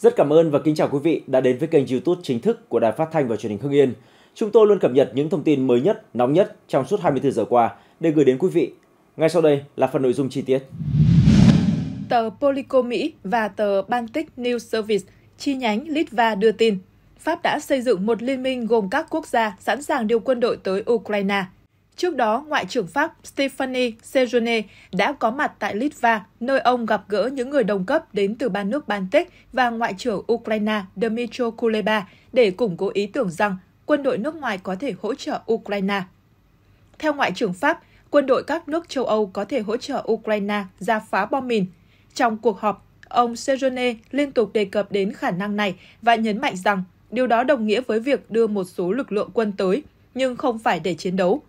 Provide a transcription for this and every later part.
Rất cảm ơn và kính chào quý vị đã đến với kênh YouTube chính thức của Đài Phát thanh và Truyền hình Hưng Yên. Chúng tôi luôn cập nhật những thông tin mới nhất, nóng nhất trong suốt 24 giờ qua để gửi đến quý vị. Ngay sau đây là phần nội dung chi tiết. Tờ Politico Mỹ và tờ Baltic News Service chi nhánh Litva đưa tin Pháp đã xây dựng một liên minh gồm các quốc gia sẵn sàng điều quân đội tới Ukraine – Trước đó, Ngoại trưởng Pháp Stéphane Sejourné đã có mặt tại Litva, nơi ông gặp gỡ những người đồng cấp đến từ ba nước Baltic và Ngoại trưởng Ukraine Dmytro Kuleba để củng cố ý tưởng rằng quân đội nước ngoài có thể hỗ trợ Ukraine. Theo Ngoại trưởng Pháp, quân đội các nước châu Âu có thể hỗ trợ Ukraine ra phá bom mìn. Trong cuộc họp, ông Sejourné liên tục đề cập đến khả năng này và nhấn mạnh rằng điều đó đồng nghĩa với việc đưa một số lực lượng quân tới, nhưng không phải để chiến đấu.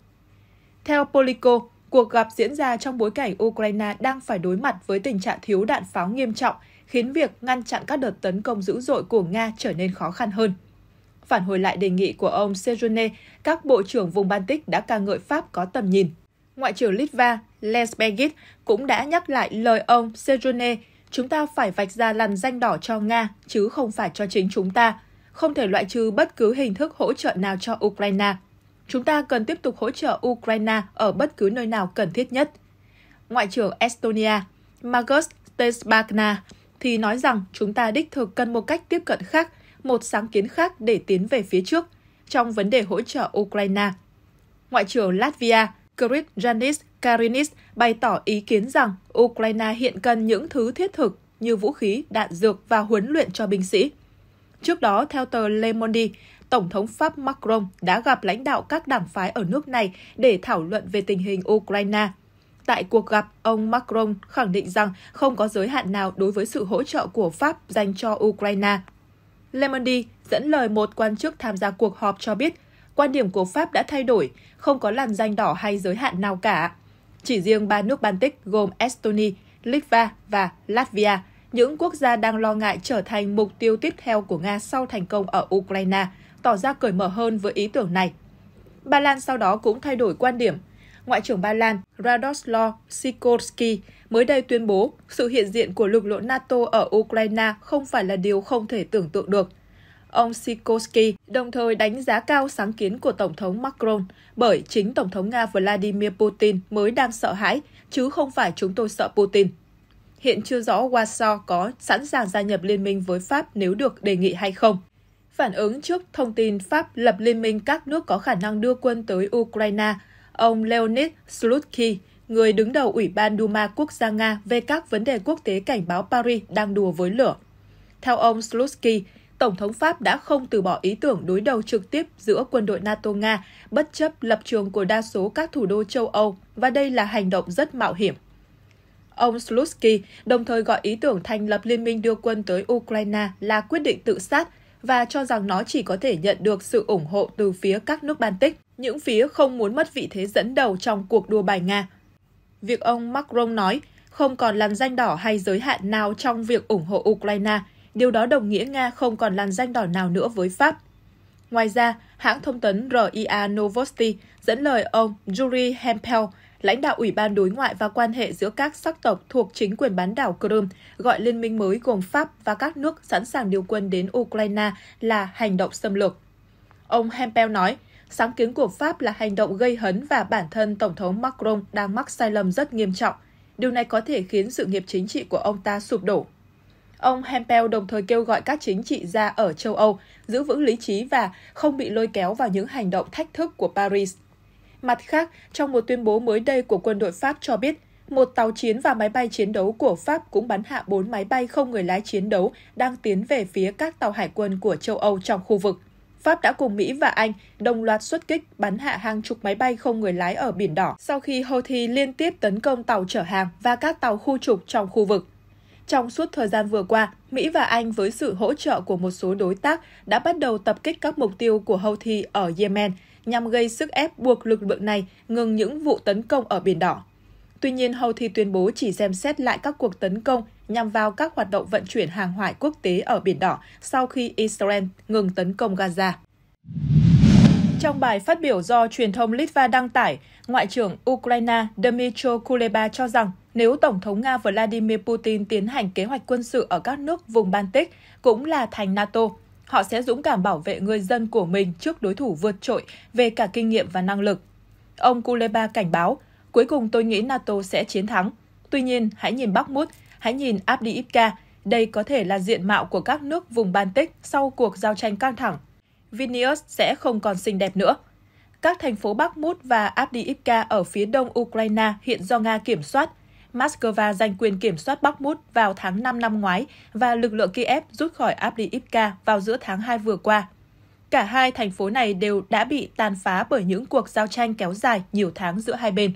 Theo Politico, cuộc gặp diễn ra trong bối cảnh Ukraine đang phải đối mặt với tình trạng thiếu đạn pháo nghiêm trọng, khiến việc ngăn chặn các đợt tấn công dữ dội của Nga trở nên khó khăn hơn. Phản hồi lại đề nghị của ông Sejourne, các bộ trưởng vùng Baltic đã ca ngợi Pháp có tầm nhìn. Ngoại trưởng Litva Lens Begit cũng đã nhắc lại lời ông Sejourne, chúng ta phải vạch ra lằn danh đỏ cho Nga, chứ không phải cho chính chúng ta, không thể loại trừ bất cứ hình thức hỗ trợ nào cho Ukraine. Chúng ta cần tiếp tục hỗ trợ Ukraine ở bất cứ nơi nào cần thiết nhất. Ngoại trưởng Estonia Margus Tesbagna thì nói rằng chúng ta đích thực cần một cách tiếp cận khác, một sáng kiến khác để tiến về phía trước trong vấn đề hỗ trợ Ukraine. Ngoại trưởng Latvia Krit Janis Karinis bày tỏ ý kiến rằng Ukraine hiện cần những thứ thiết thực như vũ khí, đạn dược và huấn luyện cho binh sĩ. Trước đó, theo tờ Le Monde, Tổng thống Pháp Macron đã gặp lãnh đạo các đảng phái ở nước này để thảo luận về tình hình Ukraine. Tại cuộc gặp, ông Macron khẳng định rằng không có giới hạn nào đối với sự hỗ trợ của Pháp dành cho Ukraine. Le Monde dẫn lời một quan chức tham gia cuộc họp cho biết, quan điểm của Pháp đã thay đổi, không có làn danh đỏ hay giới hạn nào cả. Chỉ riêng ba nước Baltic gồm Estonia, Litva và Latvia – những quốc gia đang lo ngại trở thành mục tiêu tiếp theo của Nga sau thành công ở Ukraine, tỏ ra cởi mở hơn với ý tưởng này. Ba Lan sau đó cũng thay đổi quan điểm. Ngoại trưởng Ba Lan Radoslaw Sikorski mới đây tuyên bố sự hiện diện của lực lượng NATO ở Ukraine không phải là điều không thể tưởng tượng được. Ông Sikorski đồng thời đánh giá cao sáng kiến của Tổng thống Macron bởi chính Tổng thống Nga Vladimir Putin mới đang sợ hãi, chứ không phải chúng tôi sợ Putin hiện chưa rõ Warsaw có sẵn sàng gia nhập liên minh với Pháp nếu được đề nghị hay không. Phản ứng trước thông tin Pháp lập liên minh các nước có khả năng đưa quân tới Ukraine, ông Leonid Slutsky, người đứng đầu Ủy ban Duma Quốc gia Nga về các vấn đề quốc tế cảnh báo Paris đang đùa với lửa. Theo ông Slutsky, Tổng thống Pháp đã không từ bỏ ý tưởng đối đầu trực tiếp giữa quân đội NATO-Nga, bất chấp lập trường của đa số các thủ đô châu Âu, và đây là hành động rất mạo hiểm. Ông Slutsky đồng thời gọi ý tưởng thành lập liên minh đưa quân tới Ukraine là quyết định tự sát và cho rằng nó chỉ có thể nhận được sự ủng hộ từ phía các nước Baltic, những phía không muốn mất vị thế dẫn đầu trong cuộc đua bài Nga. Việc ông Macron nói không còn làn danh đỏ hay giới hạn nào trong việc ủng hộ Ukraine, điều đó đồng nghĩa Nga không còn làn danh đỏ nào nữa với Pháp. Ngoài ra, hãng thông tấn RIA Novosti dẫn lời ông Yuri Hempel, lãnh đạo Ủy ban Đối ngoại và quan hệ giữa các sắc tộc thuộc chính quyền bán đảo Crimea gọi liên minh mới gồm Pháp và các nước sẵn sàng điều quân đến Ukraine là hành động xâm lược. Ông Hempel nói, sáng kiến của Pháp là hành động gây hấn và bản thân Tổng thống Macron đang mắc sai lầm rất nghiêm trọng. Điều này có thể khiến sự nghiệp chính trị của ông ta sụp đổ. Ông Hempel đồng thời kêu gọi các chính trị gia ở châu Âu giữ vững lý trí và không bị lôi kéo vào những hành động thách thức của Paris. Mặt khác, trong một tuyên bố mới đây của quân đội Pháp cho biết, một tàu chiến và máy bay chiến đấu của Pháp cũng bắn hạ 4 máy bay không người lái chiến đấu đang tiến về phía các tàu hải quân của châu Âu trong khu vực. Pháp đã cùng Mỹ và Anh đồng loạt xuất kích bắn hạ hàng chục máy bay không người lái ở Biển Đỏ sau khi Houthi liên tiếp tấn công tàu chở hàng và các tàu khu trục trong khu vực. Trong suốt thời gian vừa qua, Mỹ và Anh với sự hỗ trợ của một số đối tác đã bắt đầu tập kích các mục tiêu của Houthi ở Yemen – nhằm gây sức ép buộc lực lượng này ngừng những vụ tấn công ở Biển Đỏ. Tuy nhiên, Houthi tuyên bố chỉ xem xét lại các cuộc tấn công nhằm vào các hoạt động vận chuyển hàng hải quốc tế ở Biển Đỏ sau khi Israel ngừng tấn công Gaza. Trong bài phát biểu do truyền thông Litva đăng tải, Ngoại trưởng Ukraine Dmytro Kuleba cho rằng nếu Tổng thống Nga Vladimir Putin tiến hành kế hoạch quân sự ở các nước vùng Baltic cũng là thành NATO, họ sẽ dũng cảm bảo vệ người dân của mình trước đối thủ vượt trội về cả kinh nghiệm và năng lực. Ông Kuleba cảnh báo, cuối cùng tôi nghĩ NATO sẽ chiến thắng. Tuy nhiên, hãy nhìn Bắc Mút, hãy nhìn Abdiivka, đây có thể là diện mạo của các nước vùng Baltic sau cuộc giao tranh căng thẳng. Vilnius sẽ không còn xinh đẹp nữa. Các thành phố Bắc Mút và Abdiivka ở phía đông Ukraine hiện do Nga kiểm soát – Moscow giành quyền kiểm soát Bakhmut vào tháng 5 năm ngoái và lực lượng Kiev rút khỏi Avdiivka vào giữa tháng 2 vừa qua. Cả hai thành phố này đều đã bị tàn phá bởi những cuộc giao tranh kéo dài nhiều tháng giữa hai bên.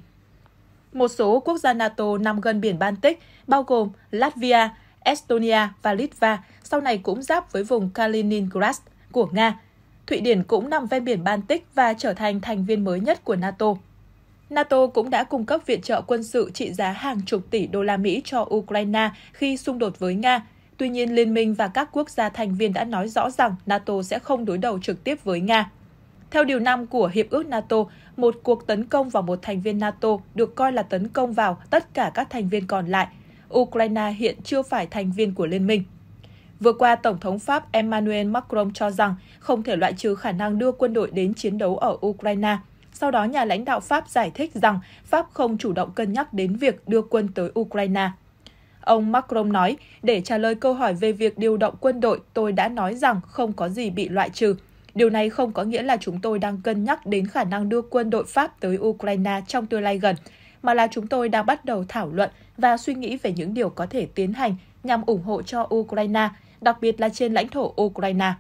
Một số quốc gia NATO nằm gần biển Baltic, bao gồm Latvia, Estonia và Litva, sau này cũng giáp với vùng Kaliningrad của Nga. Thụy Điển cũng nằm ven biển Baltic và trở thành thành viên mới nhất của NATO. NATO cũng đã cung cấp viện trợ quân sự trị giá hàng chục tỷ đô la Mỹ cho Ukraine khi xung đột với Nga. Tuy nhiên, Liên minh và các quốc gia thành viên đã nói rõ rằng NATO sẽ không đối đầu trực tiếp với Nga. Theo điều 5 của Hiệp ước NATO, một cuộc tấn công vào một thành viên NATO được coi là tấn công vào tất cả các thành viên còn lại. Ukraine hiện chưa phải thành viên của liên minh. Vừa qua, Tổng thống Pháp Emmanuel Macron cho rằng không thể loại trừ khả năng đưa quân đội đến chiến đấu ở Ukraine – sau đó, nhà lãnh đạo Pháp giải thích rằng Pháp không chủ động cân nhắc đến việc đưa quân tới Ukraine. Ông Macron nói, để trả lời câu hỏi về việc điều động quân đội, tôi đã nói rằng không có gì bị loại trừ. Điều này không có nghĩa là chúng tôi đang cân nhắc đến khả năng đưa quân đội Pháp tới Ukraine trong tương lai gần, mà là chúng tôi đang bắt đầu thảo luận và suy nghĩ về những điều có thể tiến hành nhằm ủng hộ cho Ukraine, đặc biệt là trên lãnh thổ Ukraine.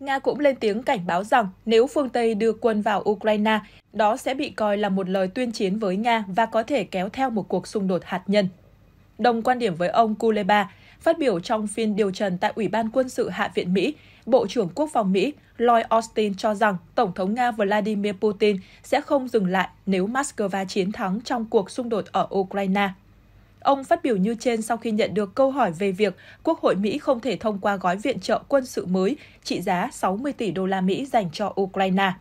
Nga cũng lên tiếng cảnh báo rằng nếu phương Tây đưa quân vào Ukraine, đó sẽ bị coi là một lời tuyên chiến với Nga và có thể kéo theo một cuộc xung đột hạt nhân. Đồng quan điểm với ông Kuleba, phát biểu trong phiên điều trần tại Ủy ban Quân sự Hạ viện Mỹ, Bộ trưởng Quốc phòng Mỹ Lloyd Austin cho rằng Tổng thống Nga Vladimir Putin sẽ không dừng lại nếu Moscow chiến thắng trong cuộc xung đột ở Ukraine. Ông phát biểu như trên sau khi nhận được câu hỏi về việc Quốc hội Mỹ không thể thông qua gói viện trợ quân sự mới trị giá 60 tỷ đô la Mỹ dành cho Ukraine.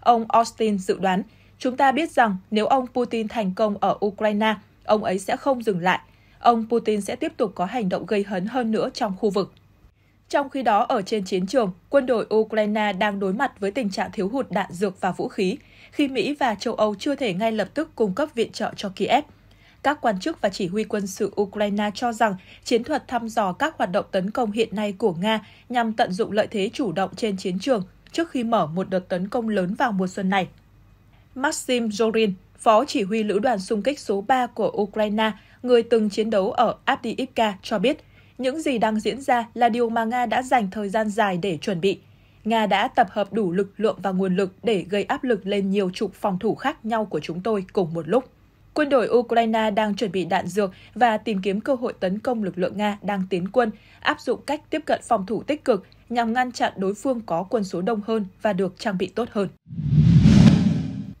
Ông Austin dự đoán, chúng ta biết rằng nếu ông Putin thành công ở Ukraine, ông ấy sẽ không dừng lại. Ông Putin sẽ tiếp tục có hành động gây hấn hơn nữa trong khu vực. Trong khi đó, ở trên chiến trường, quân đội Ukraine đang đối mặt với tình trạng thiếu hụt đạn dược và vũ khí, khi Mỹ và châu Âu chưa thể ngay lập tức cung cấp viện trợ cho Kiev – các quan chức và chỉ huy quân sự Ukraine cho rằng chiến thuật thăm dò các hoạt động tấn công hiện nay của Nga nhằm tận dụng lợi thế chủ động trên chiến trường trước khi mở một đợt tấn công lớn vào mùa xuân này. Maxim Zorin, phó chỉ huy lữ đoàn xung kích số 3 của Ukraine, người từng chiến đấu ở Avdiivka cho biết, những gì đang diễn ra là điều mà Nga đã dành thời gian dài để chuẩn bị. Nga đã tập hợp đủ lực lượng và nguồn lực để gây áp lực lên nhiều trục phòng thủ khác nhau của chúng tôi cùng một lúc. Quân đội Ukraine đang chuẩn bị đạn dược và tìm kiếm cơ hội tấn công lực lượng Nga đang tiến quân, áp dụng cách tiếp cận phòng thủ tích cực nhằm ngăn chặn đối phương có quân số đông hơn và được trang bị tốt hơn.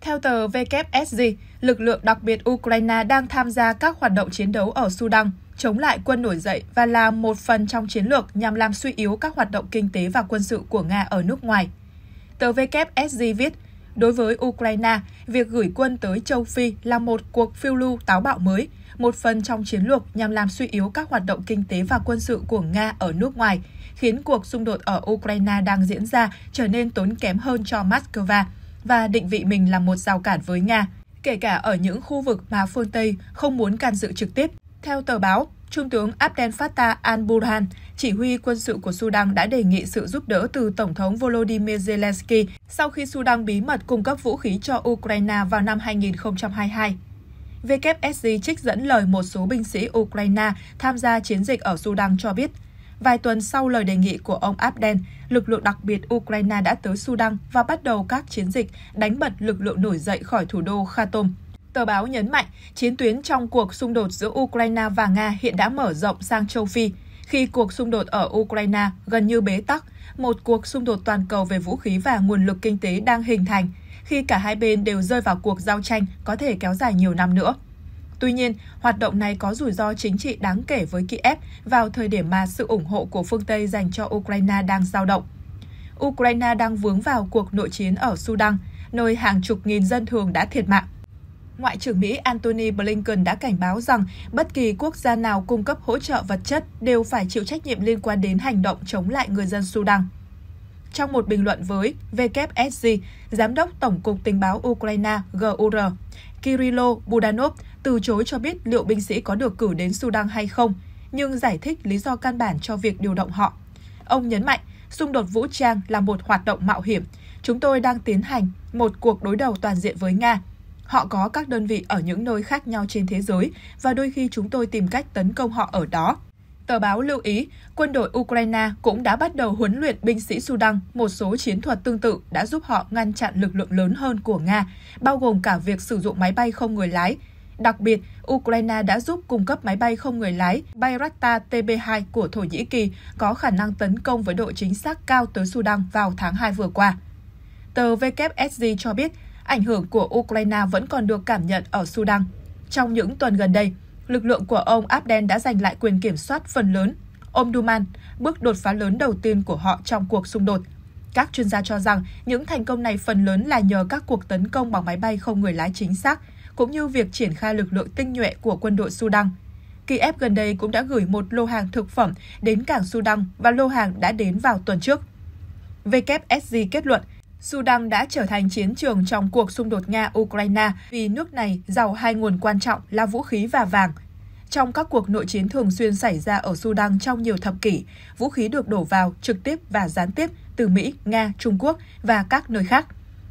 Theo tờ WSG, lực lượng đặc biệt Ukraine đang tham gia các hoạt động chiến đấu ở Sudan, chống lại quân nổi dậy và là một phần trong chiến lược nhằm làm suy yếu các hoạt động kinh tế và quân sự của Nga ở nước ngoài. Tờ WSG viết, Đối với Ukraine, việc gửi quân tới châu Phi là một cuộc phiêu lưu táo bạo mới, một phần trong chiến lược nhằm làm suy yếu các hoạt động kinh tế và quân sự của Nga ở nước ngoài, khiến cuộc xung đột ở Ukraine đang diễn ra trở nên tốn kém hơn cho Moscow và định vị mình là một rào cản với Nga, kể cả ở những khu vực mà phương Tây không muốn can dự trực tiếp. Theo tờ báo, Trung tướng Abdel Fattah al-Burhan, chỉ huy quân sự của Sudan đã đề nghị sự giúp đỡ từ Tổng thống Volodymyr Zelensky sau khi Sudan bí mật cung cấp vũ khí cho Ukraine vào năm 2022. WSG trích dẫn lời một số binh sĩ Ukraine tham gia chiến dịch ở Sudan cho biết, vài tuần sau lời đề nghị của ông Abdel, lực lượng đặc biệt Ukraine đã tới Sudan và bắt đầu các chiến dịch đánh bật lực lượng nổi dậy khỏi thủ đô Khartoum. Tờ báo nhấn mạnh, chiến tuyến trong cuộc xung đột giữa Ukraine và Nga hiện đã mở rộng sang châu Phi, khi cuộc xung đột ở Ukraine gần như bế tắc, một cuộc xung đột toàn cầu về vũ khí và nguồn lực kinh tế đang hình thành, khi cả hai bên đều rơi vào cuộc giao tranh có thể kéo dài nhiều năm nữa. Tuy nhiên, hoạt động này có rủi ro chính trị đáng kể với Kiev vào thời điểm mà sự ủng hộ của phương Tây dành cho Ukraine đang dao động. Ukraine đang vướng vào cuộc nội chiến ở Sudan, nơi hàng chục nghìn dân thường đã thiệt mạng. Ngoại trưởng Mỹ Antony Blinken đã cảnh báo rằng bất kỳ quốc gia nào cung cấp hỗ trợ vật chất đều phải chịu trách nhiệm liên quan đến hành động chống lại người dân Sudan. Trong một bình luận với WSG, Giám đốc Tổng cục Tình báo Ukraine GUR, Kirilo Budanov từ chối cho biết liệu binh sĩ có được cử đến Sudan hay không, nhưng giải thích lý do căn bản cho việc điều động họ. Ông nhấn mạnh, xung đột vũ trang là một hoạt động mạo hiểm. Chúng tôi đang tiến hành một cuộc đối đầu toàn diện với Nga Họ có các đơn vị ở những nơi khác nhau trên thế giới và đôi khi chúng tôi tìm cách tấn công họ ở đó. Tờ báo lưu ý, quân đội Ukraine cũng đã bắt đầu huấn luyện binh sĩ Sudan một số chiến thuật tương tự đã giúp họ ngăn chặn lực lượng lớn hơn của Nga, bao gồm cả việc sử dụng máy bay không người lái. Đặc biệt, Ukraine đã giúp cung cấp máy bay không người lái Bayraktar TB2 của Thổ Nhĩ Kỳ có khả năng tấn công với độ chính xác cao tới Sudan vào tháng 2 vừa qua. Tờ WSG cho biết ảnh hưởng của Ukraine vẫn còn được cảm nhận ở Sudan. Trong những tuần gần đây, lực lượng của ông Abdel đã giành lại quyền kiểm soát phần lớn Omdurman, bước đột phá lớn đầu tiên của họ trong cuộc xung đột. Các chuyên gia cho rằng những thành công này phần lớn là nhờ các cuộc tấn công bằng máy bay không người lái chính xác, cũng như việc triển khai lực lượng tinh nhuệ của quân đội Sudan. Kiev gần đây cũng đã gửi một lô hàng thực phẩm đến cảng Sudan và lô hàng đã đến vào tuần trước. WSG kết luận Sudan đã trở thành chiến trường trong cuộc xung đột Nga-Ukraine vì nước này giàu hai nguồn quan trọng là vũ khí và vàng. Trong các cuộc nội chiến thường xuyên xảy ra ở Sudan trong nhiều thập kỷ, vũ khí được đổ vào trực tiếp và gián tiếp từ Mỹ, Nga, Trung Quốc và các nơi khác.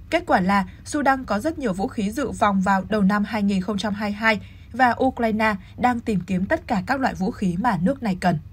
Kết quả là Sudan có rất nhiều vũ khí dự phòng vào đầu năm 2022 và Ukraine đang tìm kiếm tất cả các loại vũ khí mà nước này cần.